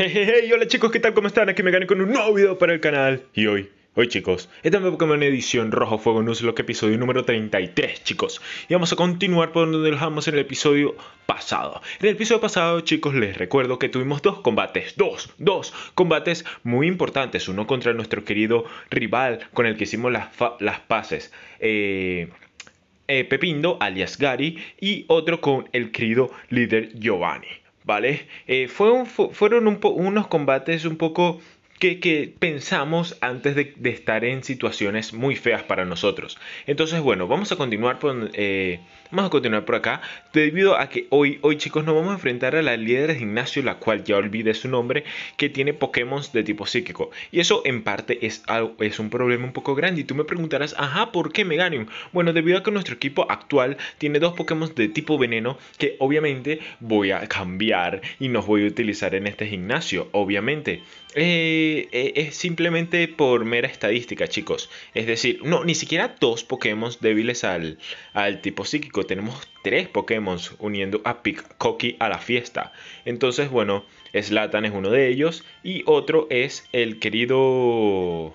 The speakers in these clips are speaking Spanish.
Hey, hola chicos, ¿qué tal? ¿Cómo están? Aquí me gané con un nuevo video para el canal. Y hoy, hoy chicos, estamos Pokémon Edición Rojo Fuego Nuzlocke, episodio número 33, chicos. Y vamos a continuar por donde dejamos en el episodio pasado. En el episodio pasado, chicos, les recuerdo que tuvimos dos combates, dos, dos combates muy importantes. Uno contra nuestro querido rival con el que hicimos las, las paces. Eh, eh, Pepindo, alias Gary, y otro con el querido líder Giovanni. ¿vale? Eh, fueron unos combates un poco que, pensamos antes de, estar en situaciones muy feas para nosotros. Entonces, bueno, vamos a continuar con, Vamos a continuar por acá, debido a que hoy, hoy chicos nos vamos a enfrentar a la líder de gimnasio, la cual ya olvidé su nombre, que tiene Pokémon de tipo psíquico. Y eso en parte es, algo, es un problema un poco grande. Y tú me preguntarás, ajá, ¿por qué Meganium? Bueno, debido a que nuestro equipo actual tiene dos Pokémon de tipo veneno que obviamente voy a cambiar y nos voy a utilizar en este gimnasio, obviamente. Eh, eh, es simplemente por mera estadística, chicos. Es decir, no, ni siquiera dos Pokémon débiles al tipo psíquico tenemos tres Pokémon uniendo a Pikachu a la fiesta. Entonces, bueno, Slatan es uno de ellos y otro es el querido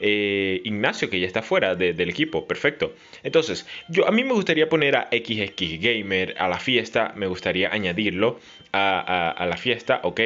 eh, Ignacio, que ya está fuera del equipo. Perfecto. Entonces, yo a mí me gustaría poner a XX Gamer a la fiesta. Me gustaría añadirlo a, la fiesta, ok.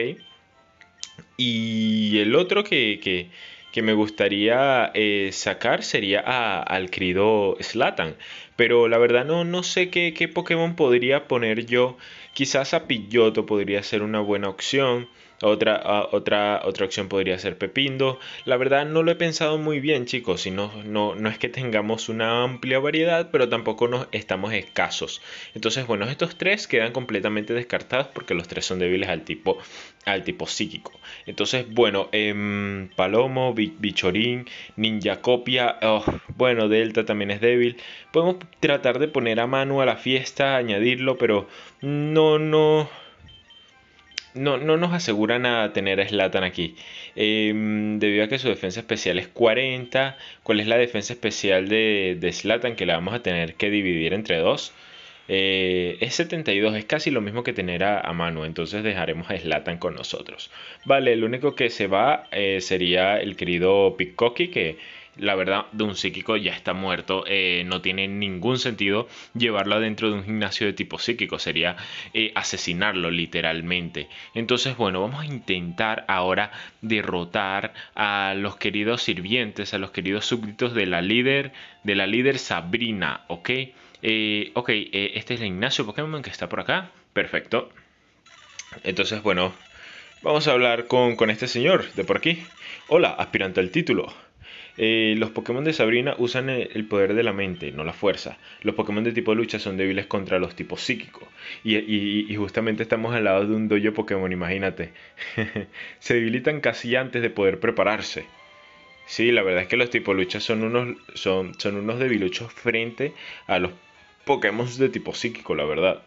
Y el otro que que me gustaría eh, sacar sería al querido Slatan. Pero la verdad no, no sé qué, qué Pokémon podría poner yo. Quizás a Pidgeotto podría ser una buena opción. Otra, ah, otra, otra opción podría ser Pepindo. La verdad no lo he pensado muy bien, chicos. Si no, no, no es que tengamos una amplia variedad, pero tampoco nos estamos escasos. Entonces, bueno, estos tres quedan completamente descartados porque los tres son débiles al tipo, al tipo psíquico. Entonces, bueno, em, Palomo, Bichorín, Ninja Copia. Oh, bueno, Delta también es débil. Podemos tratar de poner a mano a la fiesta, añadirlo, pero no, no no, nos asegura a tener a Slatan aquí. Em, debido a que su defensa especial es 40. ¿Cuál es la defensa especial de, Slatan Que la vamos a tener que dividir entre dos. Eh, es 72, es casi lo mismo que tener a, mano. Manu. Entonces dejaremos a Slatan con nosotros. Vale, el único que se va eh, sería el querido Picocchi. Que la verdad, de un psíquico ya está muerto. Eh, no tiene ningún sentido llevarlo dentro de un gimnasio de tipo psíquico. Sería eh, asesinarlo literalmente. Entonces, bueno, vamos a intentar ahora derrotar a los queridos sirvientes, a los queridos súbditos de la líder, de la líder Sabrina, ¿ok? Eh, ok, este es el gimnasio Pokémon que está por acá. Perfecto. Entonces, bueno, vamos a hablar con, con este señor de por aquí. Hola, aspirante al título. Eh, los Pokémon de Sabrina usan e, el poder de la mente, no la fuerza. Los Pokémon de tipo lucha son débiles contra los tipos psíquicos. Y, justamente estamos al lado de un dojo Pokémon, imagínate. Se debilitan casi antes de poder prepararse. Sí, la verdad es que los tipo lucha son unos, son, son unos debiluchos frente a los Pokémon de tipo psíquico, la verdad.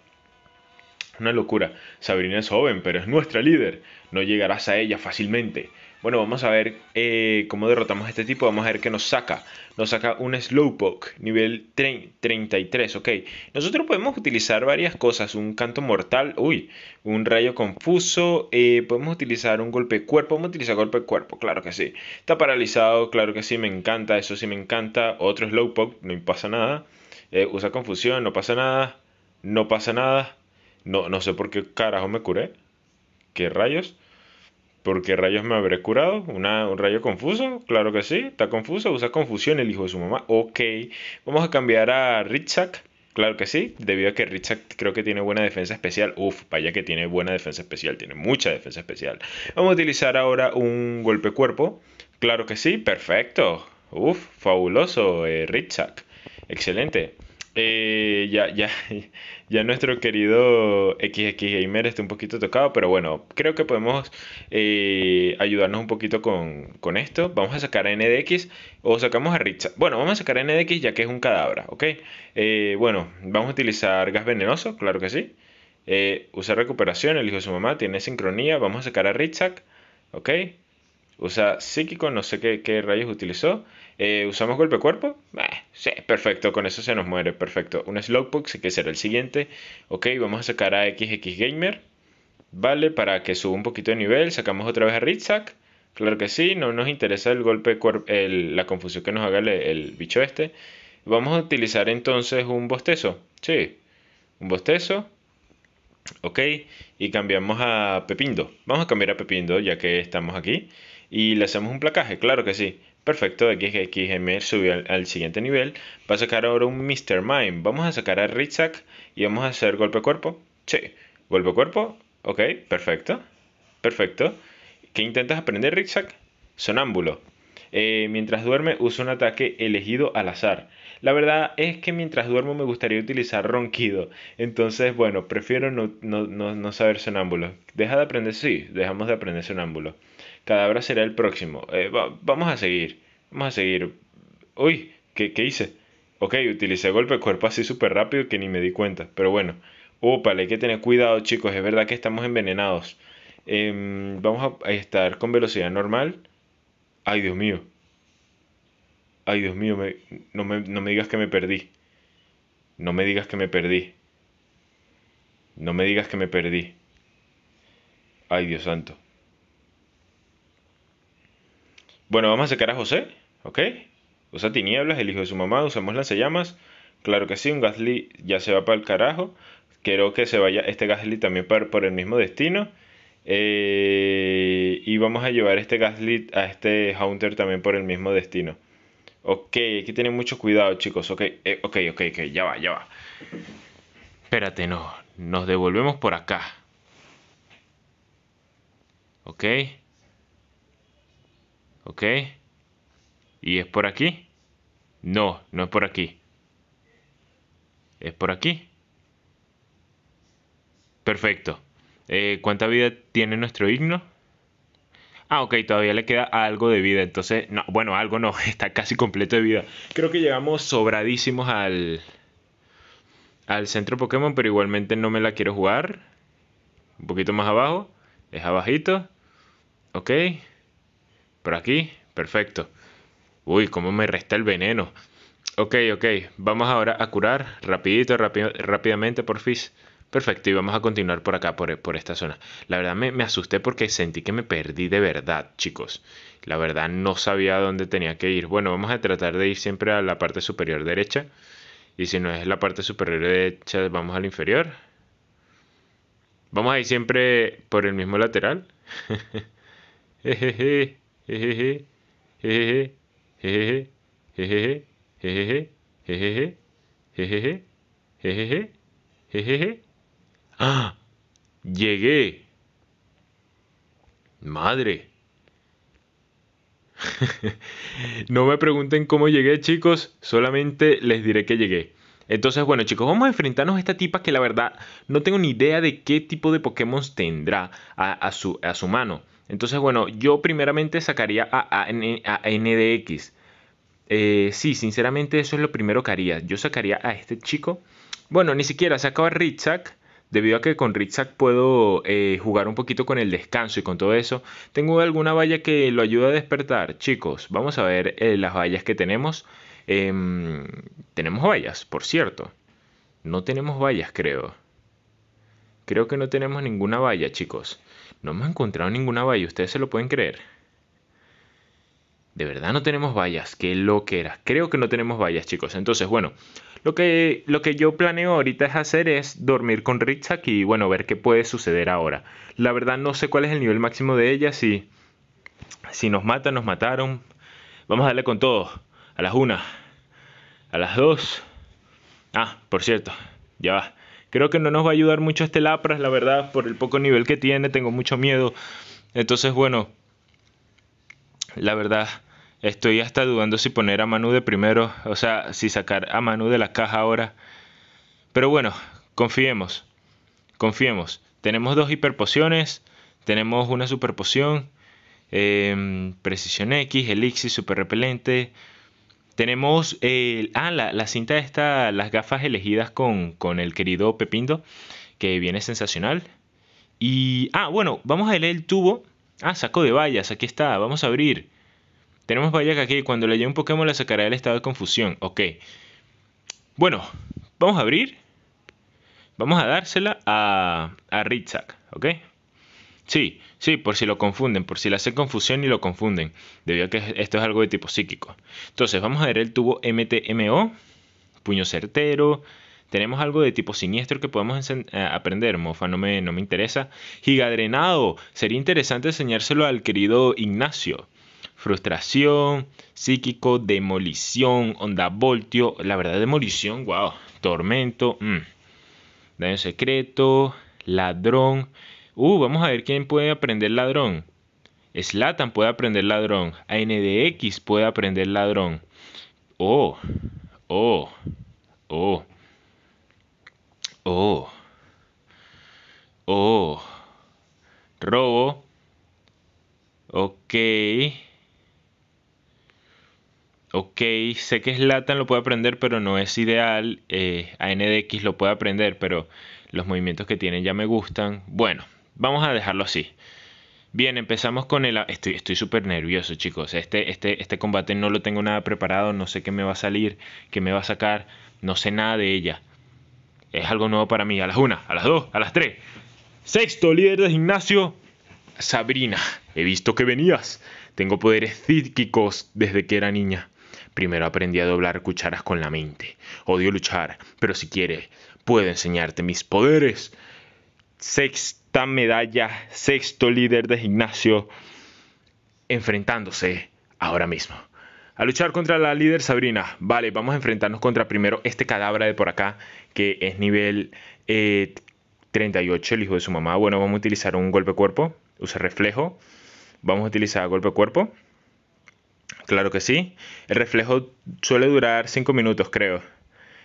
Una locura. Sabrina es joven, pero es nuestra líder. No llegarás a ella fácilmente. Bueno, vamos a ver eh, cómo derrotamos a este tipo. Vamos a ver qué nos saca. Nos saca un Slowpoke, nivel 33, ok. Nosotros podemos utilizar varias cosas. Un canto mortal, uy, un rayo confuso. Eh, podemos utilizar un golpe cuerpo. vamos a utilizar golpe cuerpo, claro que sí. Está paralizado, claro que sí, me encanta. Eso sí me encanta. Otro Slowpoke, no pasa nada. Eh, usa confusión, no pasa nada. No pasa nada. No, no sé por qué carajo me curé. ¿Qué rayos? ¿Por qué rayos me habré curado. Una, un rayo confuso, claro que sí, está confuso, usa confusión el hijo de su mamá. Ok, vamos a cambiar a Ritzak. Claro que sí, debido a que Richard creo que tiene buena defensa especial. Uf, vaya que tiene buena defensa especial, tiene mucha defensa especial. Vamos a utilizar ahora un golpe cuerpo. Claro que sí, perfecto. Uf, fabuloso, eh, Excelente. Eh, ya, ya, ya nuestro querido XX Gamer está un poquito tocado, pero bueno, creo que podemos eh, ayudarnos un poquito con, esto. Vamos a sacar a NDX o sacamos a richard Bueno, vamos a sacar a NDX ya que es un cadáver, ¿ok? Eh, bueno, vamos a utilizar gas venenoso, claro que sí. Eh, usa recuperación, el hijo de su mamá, tiene sincronía. Vamos a sacar a Richard, ¿ok? O psíquico, no sé qué, rayos utilizó. Eh, ¿Usamos golpe cuerpo? sí, perfecto, con eso se nos muere, perfecto. Un Slowpoke, que será el siguiente. Ok, vamos a sacar a XX Gamer. Vale, para que suba un poquito de nivel. Sacamos otra vez a Ritzak. Claro que sí, no nos interesa el golpe la confusión que nos haga el, el bicho este. Vamos a utilizar entonces un bostezo. Sí, un bostezo. Ok, y cambiamos a Pepindo. Vamos a cambiar a Pepindo ya que estamos aquí y le hacemos un placaje, claro que sí. Perfecto, XM subió al, siguiente nivel. Va a sacar ahora un Mr. Mime. Vamos a sacar a Ritzak y vamos a hacer golpe cuerpo. Sí, golpe cuerpo. Ok, perfecto. Perfecto. ¿Qué intentas aprender, Ritzak? Sonámbulo. Eh, mientras duerme usa un ataque elegido al azar. La verdad es que mientras duermo me gustaría utilizar ronquido. Entonces, bueno, prefiero no, no saber sonámbulo. Deja de aprender, sí, dejamos de aprender sonámbulo. Cadabra será el próximo. Eh, vamos a seguir. Vamos a seguir. Uy, ¿qué, hice? Ok, utilicé golpe de cuerpo así súper rápido que ni me di cuenta. Pero bueno. Opa, hay que tener cuidado, chicos. Es verdad que estamos envenenados. Em, vamos a estar con velocidad normal. Ay, Dios mío. Ay, Dios mío, no me digas que me perdí. No me digas que me perdí. No me digas que me perdí. Ay, Dios santo. Bueno, vamos a sacar a José, ¿ok? Usa tinieblas, el hijo de su mamá, usamos lanzallamas. Claro que sí, un Gasly ya se va para el carajo. Quiero que se vaya este Gasly también para, por el mismo destino. Eh, y vamos a llevar este gaslit a este Haunter también por el mismo destino. Ok, aquí tienen mucho cuidado, chicos. Ok, eh, ok, ok, ok, ya va, ya va. Espérate, no. Nos devolvemos por acá. Ok. ¿Ok? ¿Y es por aquí? No, no es por aquí. Es por aquí. Perfecto. Eh, ¿Cuánta vida tiene nuestro himno? Ah, ok, todavía le queda algo de vida. Entonces, no, bueno, algo no, está casi completo de vida. Creo que llegamos sobradísimos al, al centro Pokémon, pero igualmente no me la quiero jugar. Un poquito más abajo. Es abajito. Ok. Por aquí, perfecto. Uy, cómo me resta el veneno. Ok, ok, vamos ahora a curar rapidito, rápidamente, rápidamente, porfis. Perfecto, y vamos a continuar por acá, por, esta zona. La verdad me, asusté porque sentí que me perdí de verdad, chicos. La verdad no sabía dónde tenía que ir. Bueno, vamos a tratar de ir siempre a la parte superior derecha. Y si no es la parte superior derecha, vamos al inferior. Vamos a ir siempre por el mismo lateral. Jejeje jejeje, ¡Ah! Llegué. Madre. no me pregunten cómo llegué, chicos, solamente les diré que llegué. Entonces, bueno, chicos, vamos a enfrentarnos a esta tipa que la verdad no tengo ni idea de qué tipo de Pokémon tendrá a, a su mano. Entonces, bueno, yo primeramente sacaría a, NDX. Eh, sí, sinceramente eso es lo primero que haría. Yo sacaría a este chico. Bueno, ni siquiera sacaba a Ritzak. Debido a que con Ritzak puedo eh, jugar un poquito con el descanso y con todo eso. Tengo alguna valla que lo ayude a despertar. Chicos, vamos a ver eh, las vallas que tenemos. Em, tenemos vallas, por cierto. No tenemos vallas, creo. Creo que no tenemos ninguna valla, chicos. No hemos encontrado ninguna valla, ustedes se lo pueden creer. De verdad no tenemos vallas, qué loquera. Creo que no tenemos vallas, chicos. Entonces, bueno, lo que, lo que yo planeo ahorita es hacer es dormir con Ritzak y, bueno, ver qué puede suceder ahora. La verdad no sé cuál es el nivel máximo de ella, si, si nos matan, nos mataron. Vamos a darle con todo. A las una, a las dos. Ah, por cierto, ya va. Creo que no nos va a ayudar mucho este Lapras, la verdad, por el poco nivel que tiene, tengo mucho miedo. Entonces, bueno, la verdad, estoy hasta dudando si poner a Manu de primero, o sea, si sacar a Manu de la caja ahora. Pero bueno, confiemos, confiemos. Tenemos dos hiperpociones, tenemos una superpoción, eh, precisión X, elixir, super tenemos el, ah, la, la, cinta esta, las gafas elegidas con, el querido Pepindo, que viene sensacional. Y, ah, bueno, vamos a leer el tubo. Ah, saco de vallas, aquí está, vamos a abrir. Tenemos vallas aquí, cuando le llegue un Pokémon la sacará del estado de confusión, ok. Bueno, vamos a abrir. Vamos a dársela a, a Ritzak, ok. Sí, sí, por si lo confunden, por si le hacen confusión y lo confunden, debido a que esto es algo de tipo psíquico. Entonces, vamos a ver el tubo MTMO, puño certero. Tenemos algo de tipo siniestro que podemos eh, aprender, mofa, no me, interesa. Gigadrenado, sería interesante enseñárselo al querido Ignacio. Frustración, psíquico, demolición, onda voltio, la verdad demolición, wow, tormento, mm. daño secreto, ladrón, Uh, vamos a ver quién puede aprender ladrón. Slatan puede aprender ladrón. ANDX puede aprender ladrón. Oh, oh, oh, oh, oh. Robo. Ok. Ok, sé que Slatan lo puede aprender, pero no es ideal. Eh, ANDX lo puede aprender, pero los movimientos que tiene ya me gustan. Bueno, Vamos a dejarlo así. Bien, empezamos con el... Estoy súper nervioso, chicos. Este, este, este combate no lo tengo nada preparado, no sé qué me va a salir, qué me va a sacar, no sé nada de ella. Es algo nuevo para mí. A las una, a las dos, a las tres. Sexto líder de gimnasio, Sabrina. He visto que venías. Tengo poderes psíquicos desde que era niña. Primero aprendí a doblar cucharas con la mente. Odio luchar, pero si quieres, puedo enseñarte mis poderes. Sexto esta medalla, sexto líder de gimnasio, enfrentándose ahora mismo. A luchar contra la líder Sabrina. Vale, vamos a enfrentarnos contra primero este cadáver de por acá, que es nivel 38, eh, el hijo de su mamá. Bueno, vamos a utilizar un golpe cuerpo, usa reflejo. Vamos a utilizar golpe cuerpo. Claro que sí. El reflejo suele durar 5 minutos, creo.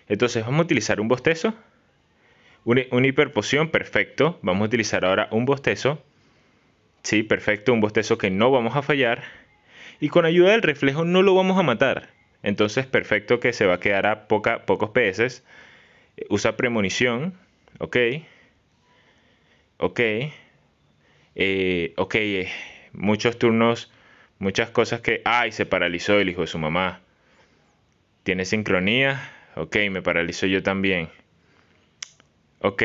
Entonces vamos a utilizar un bostezo. Una, hiperposición, perfecto. Vamos a utilizar ahora un bostezo. Sí, perfecto, un bostezo que no vamos a fallar. Y con ayuda del reflejo no lo vamos a matar. Entonces, perfecto que se va a quedar a poca, pocos PS. Eh, usa premonición. Ok. Ok. Eh, ok, eh, muchos turnos, muchas cosas que... ¡Ay! Se paralizó el hijo de su mamá. Tiene sincronía. Ok, me paralizo yo también. Ok.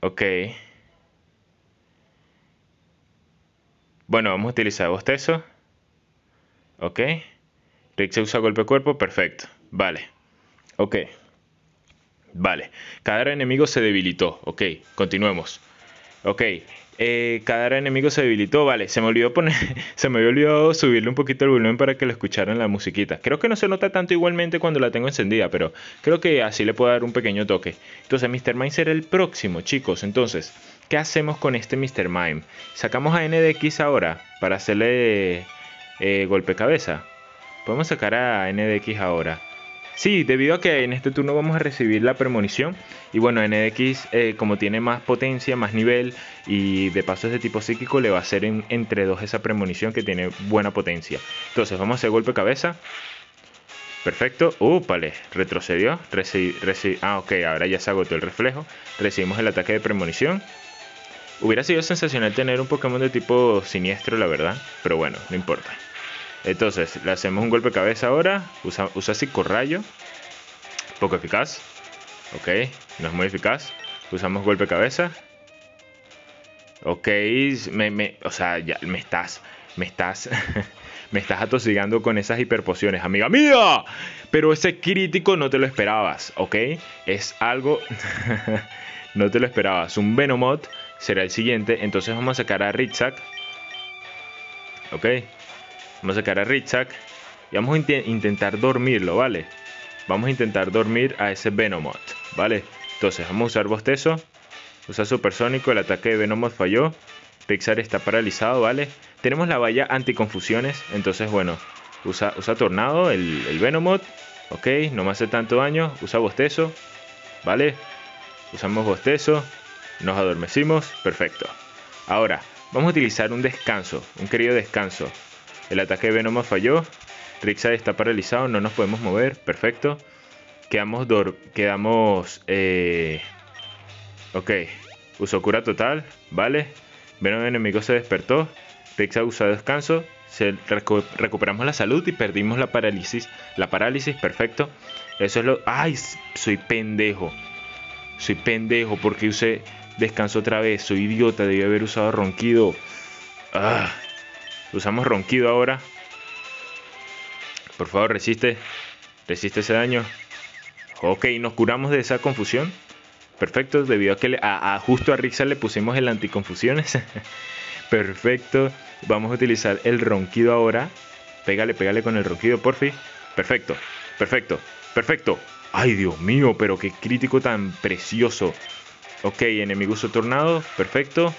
Ok. Bueno, vamos a utilizar bostezo. Ok. Rick se usa golpe cuerpo, perfecto. Vale. Ok. Vale. Cada enemigo se debilitó. Ok, continuemos. Ok, eh, cada enemigo se debilitó. Vale, se me olvidó poner, se me había subirle un poquito el volumen para que lo escucharan la musiquita. Creo que no se nota tanto igualmente cuando la tengo encendida, pero creo que así le puedo dar un pequeño toque. Entonces, Mr. Mime será el próximo, chicos. Entonces, ¿qué hacemos con este Mr. Mime? Sacamos a NDX ahora para hacerle eh, golpe cabeza. Podemos sacar a NDX ahora. Sí, debido a que en este turno vamos a recibir la premonición. Y bueno, NX, eh, como tiene más potencia, más nivel y de paso es de tipo psíquico, le va a hacer entre dos esa premonición que tiene buena potencia. Entonces, vamos a hacer golpe cabeza. Perfecto. Úpale, retrocedió. Reci, ah, ok, ahora ya se agotó el reflejo. Recibimos el ataque de premonición. Hubiera sido sensacional tener un Pokémon de tipo siniestro, la verdad. Pero bueno, no importa. Entonces, le hacemos un golpe de cabeza ahora. Usa, usa rayo. Poco eficaz. Ok, no es muy eficaz. Usamos golpe de cabeza. Ok, me, me, o sea, ya me estás, me estás, me estás atosigando con esas hiperpociones, amiga mía. Pero ese crítico no te lo esperabas, ¿ok? Es algo, no te lo esperabas. Un Venomoth será el siguiente. Entonces vamos a sacar a Ritzak. Ok, Vamos a sacar a Richak y vamos a intentar dormirlo, ¿vale? Vamos a intentar dormir a ese Venomoth, ¿vale? Entonces vamos a usar bostezo, Usa supersónico, el ataque de Venomoth falló, Pixar está paralizado, ¿vale? Tenemos la valla anticonfusiones, entonces bueno, usa, tornado, el, el Venomoth, ok, no me hace tanto daño, usa bostezo, ¿vale? Usamos bostezo, nos adormecimos, perfecto. Ahora, vamos a utilizar un descanso, un querido descanso. El ataque de Venoma falló. Trixad está paralizado, no nos podemos mover. Perfecto. Quedamos... Dor quedamos eh... Ok. Usó cura total. Vale. Venom enemigo se despertó. Trixad usó descanso. recuperamos la salud y perdimos la parálisis. La parálisis, perfecto. Eso es lo... ¡Ay! Soy pendejo. Soy pendejo porque usé descanso otra vez. Soy idiota. Debí haber usado ronquido. ¡Ah! Usamos ronquido ahora. Por favor, resiste. Resiste ese daño. Ok, nos curamos de esa confusión. Perfecto, debido a que a, justo a Rixa le pusimos el anticonfusiones. Perfecto. Vamos a utilizar el ronquido ahora. Pégale, pégale con el ronquido, porfi. Perfecto, perfecto, perfecto. Ay, Dios mío, pero qué crítico tan precioso. Ok, enemigo tornado. Perfecto.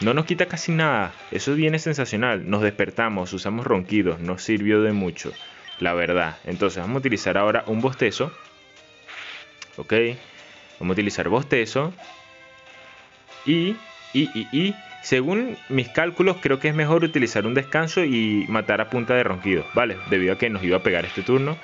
No nos quita casi nada, eso viene sensacional, nos despertamos, usamos ronquidos, nos sirvió de mucho, la verdad. Entonces vamos a utilizar ahora un bostezo, ok, vamos a utilizar bostezo y, y, y, y, según mis cálculos creo que es mejor utilizar un descanso y matar a punta de ronquidos, vale, debido a que nos iba a pegar este turno,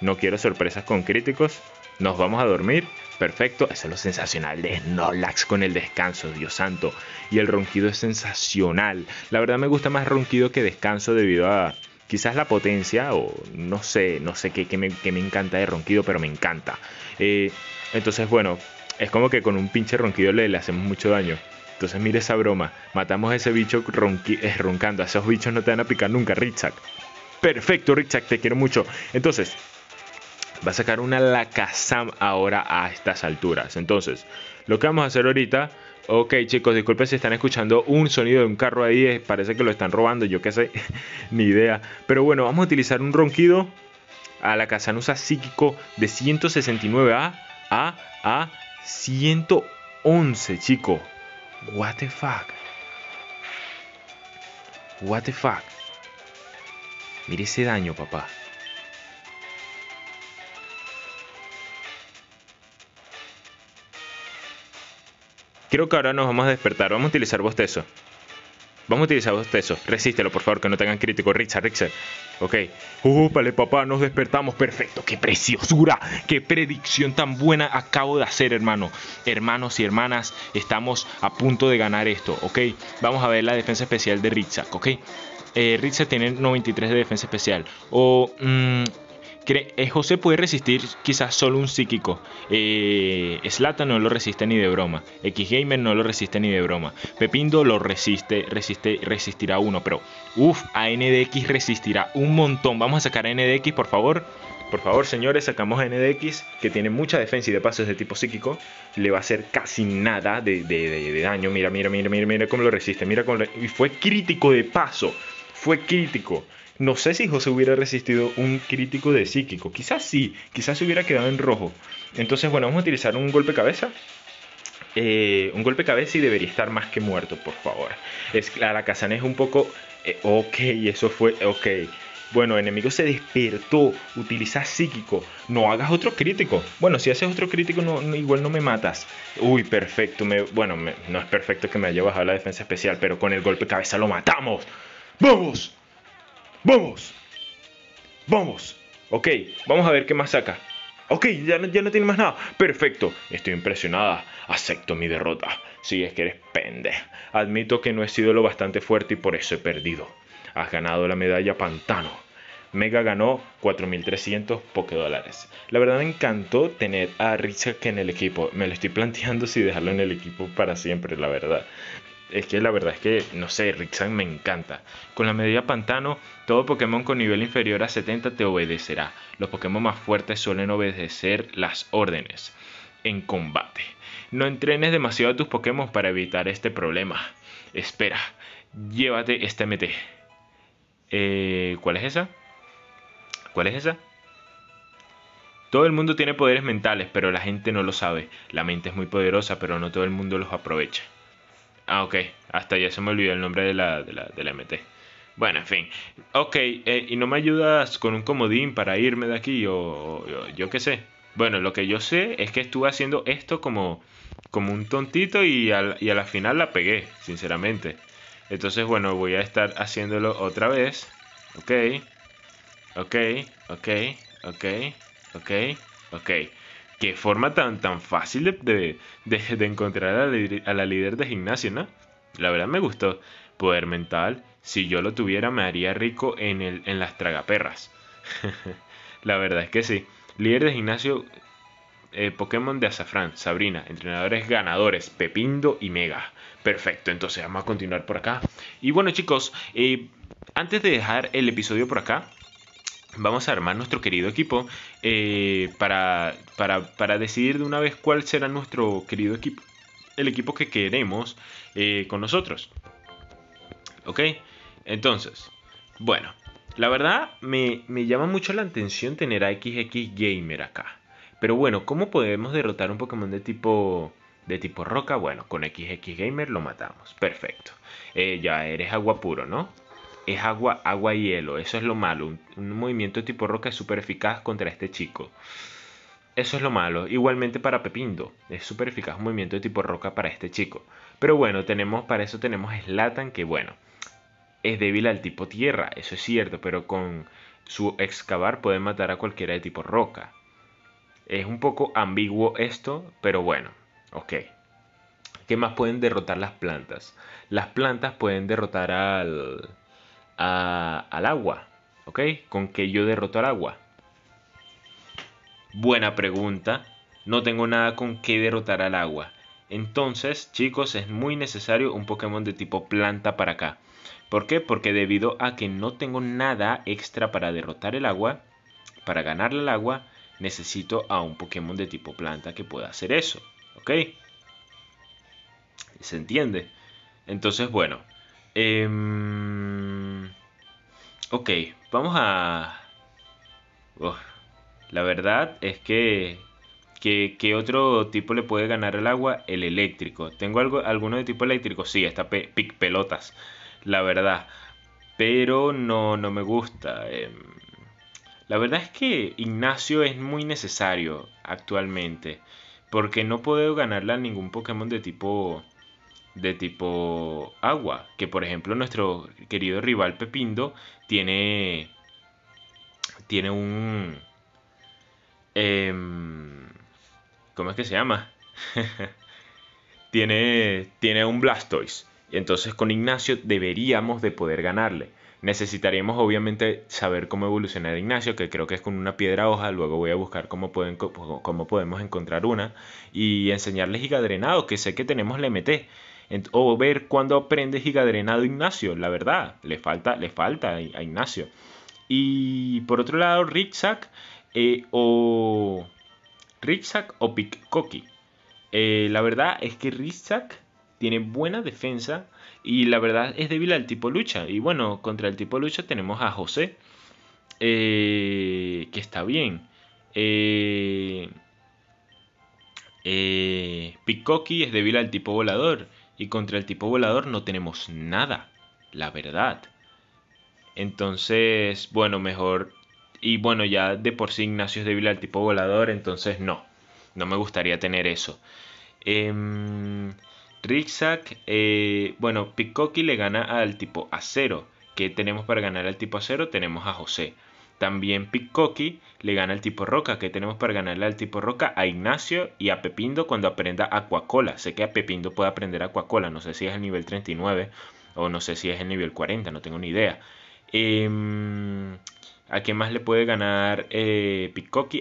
no quiero sorpresas con críticos, nos vamos a dormir. Perfecto. Eso es lo sensacional de Snorlax con el descanso, Dios santo. Y el ronquido es sensacional. La verdad me gusta más ronquido que descanso debido a quizás la potencia o no sé, no sé qué, me, encanta de ronquido, pero me encanta. Eh, entonces, bueno, es como que con un pinche ronquido le, hacemos mucho daño. Entonces, mire esa broma. Matamos a ese bicho eh, roncando. A esos bichos no te van a picar nunca, Richard. Perfecto, Richard, te quiero mucho. Entonces, va a sacar una Lakazam ahora a estas alturas. Entonces, lo que vamos a hacer ahorita, ok chicos, disculpen si están escuchando un sonido de un carro ahí, eh, parece que lo están robando, yo qué sé, ni idea. Pero bueno, vamos a utilizar un ronquido a la Casanusa psíquico de 169A a, 111, chico. What the fuck. What the fuck. Mire ese daño, papá. Creo que ahora nos vamos a despertar. Vamos a utilizar bostezo. Vamos a utilizar bostezo. Resístelo, por favor, que no tengan crítico. Richard, Richard. Ok. Úpale, papá, nos despertamos. Perfecto. ¡Qué preciosura! ¡Qué predicción tan buena acabo de hacer, hermano! Hermanos y hermanas, estamos a punto de ganar esto, ¿ok? Vamos a ver la defensa especial de Richard, ¿ok? Eh, tiene 93 de defensa especial. O. Mm, eh, José puede resistir quizás solo un psíquico. Slata eh, no lo resiste ni de broma. X no lo resiste ni de broma. Pepindo lo resiste, resiste, resistirá uno. Pero, uff, a NDX resistirá un montón. Vamos a sacar a NDX, por favor. Por favor, señores, sacamos a NDX, que tiene mucha defensa y de pasos de tipo psíquico. Le va a hacer casi nada de, daño. Mira, mira, mira, mira, mira cómo lo resiste. Mira cómo Y fue crítico de paso. Fue crítico. No sé si José hubiera resistido un crítico de psíquico. Quizás sí, quizás se hubiera quedado en rojo. Entonces, bueno, vamos a utilizar un golpe cabeza. Eh, un golpe cabeza y debería estar más que muerto, por favor. Es la Kazan es un poco. Eh, ok, eso fue. Ok. Bueno, enemigo se despertó, utiliza psíquico, no hagas otro crítico. Bueno, si haces otro crítico, igual no me matas. Uy, perfecto, bueno, no es perfecto que me haya bajado la defensa especial, pero con el golpe cabeza lo matamos. ¡Vamos! ¡Vamos! ¡Vamos! Ok, vamos a ver qué más saca. Ok, ya no, ya no tiene más nada. Perfecto, estoy impresionada. Acepto mi derrota. Si es que eres pende. Admito que no he sido lo bastante fuerte y por eso he perdido. Has ganado la medalla Pantano. Mega ganó 4.300 Dólares, La verdad me encantó tener a Richard en el equipo. Me lo estoy planteando si dejarlo en el equipo para siempre, la verdad es que la verdad es que, no sé, Rixan me encanta. Con la medida pantano, todo Pokémon con nivel inferior a 70 te obedecerá. Los Pokémon más fuertes suelen obedecer las órdenes en combate. No entrenes demasiado a tus Pokémon para evitar este problema. Espera, llévate este MT. Eh, ¿Cuál es esa? ¿Cuál es esa? Todo el mundo tiene poderes mentales, pero la gente no lo sabe. La mente es muy poderosa, pero no todo el mundo los aprovecha. Ah, ok. Hasta ya se me olvidó el nombre de la, de la, MT. Bueno, en fin. Ok, eh, ¿y no me ayudas con un comodín para irme de aquí o, yo, qué sé? Bueno, lo que yo sé es que estuve haciendo esto como, como un tontito y, y a la final la pegué, sinceramente. Entonces, bueno, voy a estar haciéndolo otra vez. Ok, ok, ok, ok, ok, ok. Qué forma tan, tan fácil de, de, encontrar a la, líder de gimnasio, ¿no? La verdad me gustó. Poder mental, si yo lo tuviera me haría rico en, el, en las tragaperras. la verdad es que sí. Líder de gimnasio, eh, Pokémon de Azafrán, Sabrina, entrenadores ganadores, Pepindo y Mega. Perfecto, entonces vamos a continuar por acá. Y bueno chicos, eh, antes de dejar el episodio por acá, vamos a armar nuestro querido equipo eh, para, para, decidir de una vez cuál será nuestro querido equipo, el equipo que queremos eh, con nosotros. ¿Ok? Entonces, bueno, la verdad me, llama mucho la atención tener a XX Gamer acá. Pero bueno, ¿cómo podemos derrotar un Pokémon de tipo de tipo roca? Bueno, con XX Gamer lo matamos. Perfecto. Eh, ya eres agua puro, ¿no? es agua, agua y hielo. Eso es lo malo. Un, movimiento de tipo roca es súper eficaz contra este chico. Eso es lo malo. Igualmente para Pepindo. Es súper eficaz un movimiento de tipo roca para este chico. Pero bueno, tenemos, para eso tenemos Slatan, que bueno, es débil al tipo tierra. Eso es cierto, pero con su excavar puede matar a cualquiera de tipo roca. Es un poco ambiguo esto, pero bueno, ok. ¿Qué más pueden derrotar las plantas? Las plantas pueden derrotar al, al agua, ¿ok? ¿Con qué yo derroto al agua? Buena pregunta. No tengo nada con qué derrotar al agua. Entonces, chicos, es muy necesario un Pokémon de tipo planta para acá. ¿Por qué? Porque debido a que no tengo nada extra para derrotar el agua, para ganarle al agua, necesito a un Pokémon de tipo planta que pueda hacer eso. ¿Ok? ¿Se entiende? Entonces, bueno. Eh... Ok, vamos a... la verdad es que, que, otro tipo le puede ganar el agua? El eléctrico. ¿Tengo algo, alguno de tipo eléctrico? Sí, está pic pelotas, la verdad. Pero no, no me gusta. Em, la verdad es que Ignacio es muy necesario actualmente. Porque no puedo ganarle a ningún Pokémon de tipo de tipo agua, que por ejemplo nuestro querido rival Pepindo tiene, tiene un... Em, ¿Cómo es que se llama? tiene, tiene un Blastoise. Entonces con Ignacio deberíamos de poder ganarle. Necesitaríamos obviamente saber cómo evolucionar Ignacio, que creo que es con una piedra hoja, luego voy a buscar cómo, cómo podemos encontrar una y enseñarles Drenado que sé que tenemos LMT o ver cuándo aprende Gigadrenado Ignacio, la verdad, le falta, le falta a Ignacio. Y por otro lado, Ricksack eh, o. Rizak o eh, la verdad es que Rizak tiene buena defensa y la verdad es débil al tipo lucha. Y bueno, contra el tipo lucha tenemos a José, eh, que está bien. Eh, es débil al tipo volador. Y contra el tipo volador no tenemos nada, la verdad. Entonces, bueno, mejor... Y bueno, ya de por sí Ignacio es débil al tipo volador, entonces no. No me gustaría tener eso. Em, eh, bueno, Picoki le gana al tipo acero. ¿Qué tenemos para ganar al tipo acero? Tenemos a José. También Picocchi le gana al tipo Roca. ¿Qué tenemos para ganarle al tipo Roca? A Ignacio y a Pepindo cuando aprenda Coca-Cola. Sé que a Pepindo puede aprender Coca-Cola. No sé si es el nivel 39 o no sé si es el nivel 40. No tengo ni idea. Em, ¿A qué más le puede ganar eh,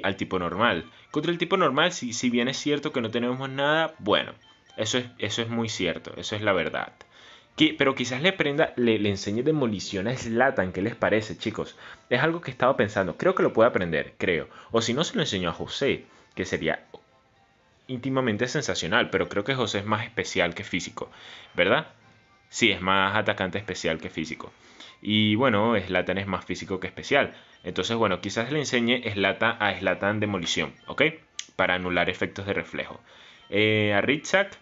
Al tipo normal. Contra el tipo normal, si, bien es cierto que no tenemos nada, bueno, eso es, eso es muy cierto. Eso es la verdad pero quizás le prenda, le, enseñe demolición a Slatan, ¿qué les parece, chicos? Es algo que he estado pensando, creo que lo puede aprender, creo. O si no, se lo enseñó a José, que sería íntimamente sensacional, pero creo que José es más especial que físico, ¿verdad? Sí, es más atacante especial que físico. Y bueno, Slatan es más físico que especial. Entonces, bueno, quizás le enseñe Slatan a Slatan demolición, ¿ok? Para anular efectos de reflejo. Eh, a Ritzak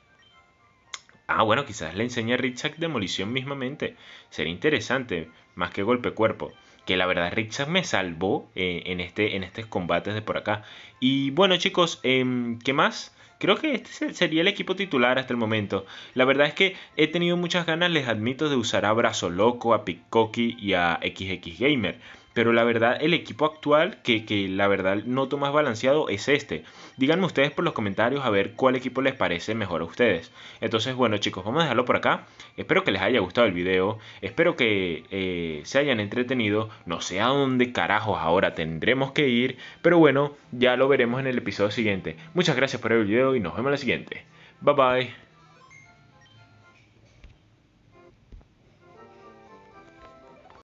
Ah, bueno, quizás le enseñe a Richard demolición mismamente. Sería interesante, más que golpe cuerpo. Que la verdad Richard me salvó eh, en, este, en estos combates de por acá. Y bueno chicos, em, ¿qué más? Creo que este sería el equipo titular hasta el momento. La verdad es que he tenido muchas ganas, les admito, de usar a Brazo Loco, a picoki y a XX Gamer pero la verdad, el equipo actual, que, la verdad noto más balanceado, es este. Díganme ustedes por los comentarios a ver cuál equipo les parece mejor a ustedes. Entonces, bueno chicos, vamos a dejarlo por acá. Espero que les haya gustado el video. Espero que eh, se hayan entretenido. No sé a dónde carajos ahora tendremos que ir. Pero bueno, ya lo veremos en el episodio siguiente. Muchas gracias por el video y nos vemos en la siguiente. Bye bye.